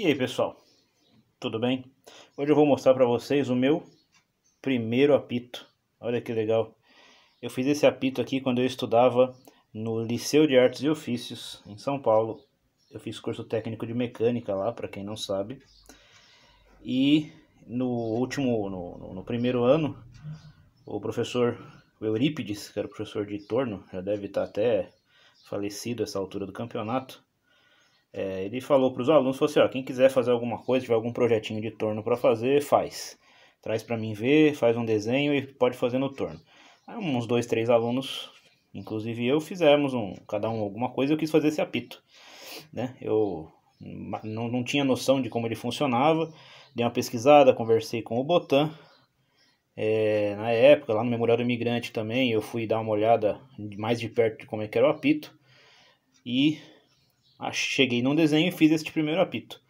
E aí pessoal, tudo bem? Hoje eu vou mostrar para vocês o meu primeiro apito. Olha que legal. Eu fiz esse apito aqui quando eu estudava no Liceu de Artes e Ofícios, em São Paulo. Eu fiz curso técnico de mecânica lá, para quem não sabe. E no último, no, no primeiro ano, o professor Eurípides, que era o professor de torno, já deve estar até falecido essa altura do campeonato, é, ele falou para os alunos, falou assim, ó, quem quiser fazer alguma coisa, tiver algum projetinho de torno para fazer, faz. Traz para mim ver, faz um desenho e pode fazer no torno. Aí uns dois, três alunos, inclusive eu, fizemos um, cada um alguma coisa, eu quis fazer esse apito. Né? Eu não, não tinha noção de como ele funcionava, dei uma pesquisada, conversei com o Botan, é, na época, lá no Memorial do Imigrante também, eu fui dar uma olhada mais de perto de como é que era o apito, e cheguei num desenho e fiz este primeiro apito.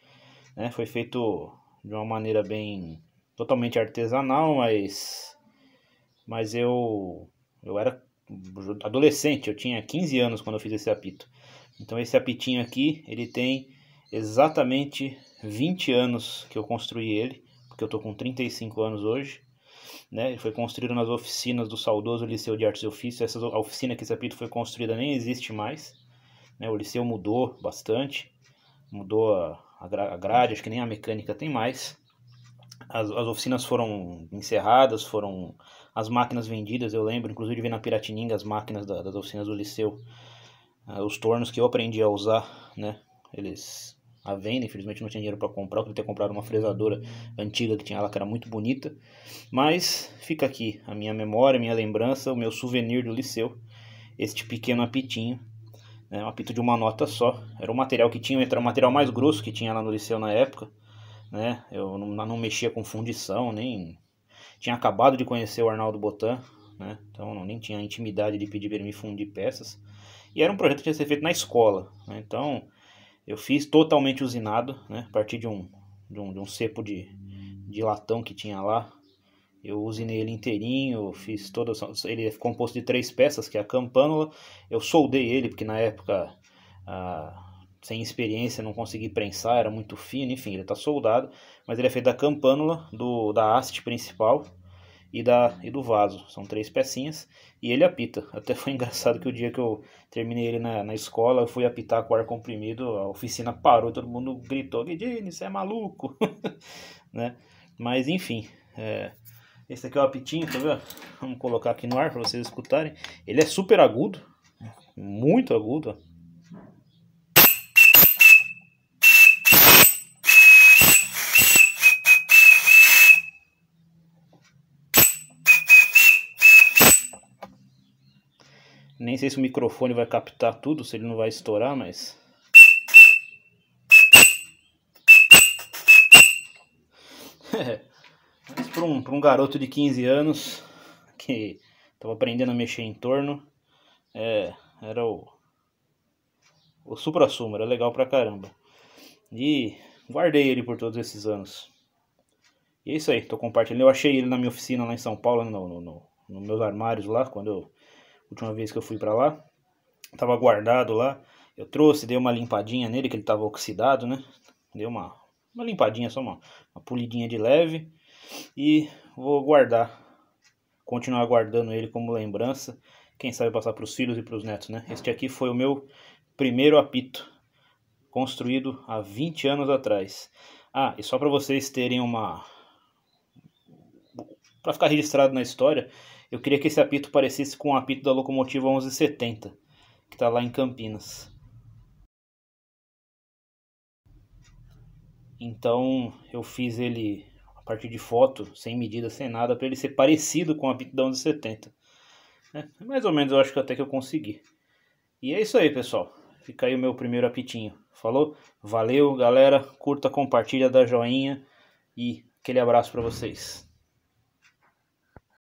Né? Foi feito de uma maneira bem totalmente artesanal, mas mas eu eu era adolescente, eu tinha 15 anos quando eu fiz esse apito. Então esse apitinho aqui, ele tem exatamente 20 anos que eu construí ele, porque eu estou com 35 anos hoje. Né? Ele foi construído nas oficinas do saudoso Liceu de Artes e Ofícios. Essa oficina que esse apito foi construída nem existe mais. Né? O Liceu mudou bastante, mudou a, a grade, acho que nem a mecânica tem mais. As, as oficinas foram encerradas, foram as máquinas vendidas, eu lembro, inclusive de ver na Piratininga as máquinas da, das oficinas do Liceu, ah, os tornos que eu aprendi a usar, né? Eles à venda, infelizmente não tinha dinheiro para comprar, eu queria ter comprado uma fresadora antiga que tinha lá, que era muito bonita, mas fica aqui a minha memória, a minha lembrança, o meu souvenir do Liceu, este pequeno apitinho né, um apito de uma nota só. Era o material que tinha, era o material mais grosso que tinha lá no liceu na época, né? Eu não, não mexia com fundição, nem tinha acabado de conhecer o Arnaldo Botan, né? Então não, nem tinha intimidade de pedir para ele me fundir peças. E era um projeto que tinha que ser feito na escola, né? Então eu fiz totalmente usinado, né? A partir de um de um, de um cepo de, de latão que tinha lá, eu usinei ele inteirinho, fiz todas Ele é composto de três peças, que é a campânula. Eu soldei ele, porque na época, ah, sem experiência, não consegui prensar, era muito fino, enfim, ele está soldado. Mas ele é feito da campânula, do, da haste principal, e, da, e do vaso. São três pecinhas e ele apita. Até foi engraçado que o dia que eu terminei ele na, na escola, eu fui apitar com o ar comprimido, a oficina parou, todo mundo gritou, Guidini, você é maluco, né? Mas enfim, é, esse aqui é o apitinho, tá vendo? Vamos colocar aqui no ar para vocês escutarem. Ele é super agudo, muito agudo, ó. Nem sei se o microfone vai captar tudo, se ele não vai estourar, mas... para um, um garoto de 15 anos que estava aprendendo a mexer em torno, é, era o, o supra-sumo, era legal pra caramba. E guardei ele por todos esses anos. E é isso aí, tô compartilhando. Eu achei ele na minha oficina lá em São Paulo, no, no, no, nos meus armários lá, quando eu. Última vez que eu fui para lá. Tava guardado lá. Eu trouxe, dei uma limpadinha nele, que ele tava oxidado, né? Dei uma, uma limpadinha, só uma, uma polidinha de leve. E vou guardar, continuar guardando ele como lembrança. Quem sabe passar para os filhos e para os netos, né? Este aqui foi o meu primeiro apito, construído há 20 anos atrás. Ah, e só para vocês terem uma. Para ficar registrado na história, eu queria que esse apito parecesse com o apito da locomotiva 1170, que está lá em Campinas. Então eu fiz ele partir de foto, sem medida, sem nada, para ele ser parecido com a aptidão de 70. É, mais ou menos eu acho que até que eu consegui. E é isso aí, pessoal. Fica aí o meu primeiro apitinho. Falou? Valeu, galera. Curta, compartilha, dá joinha e aquele abraço para vocês.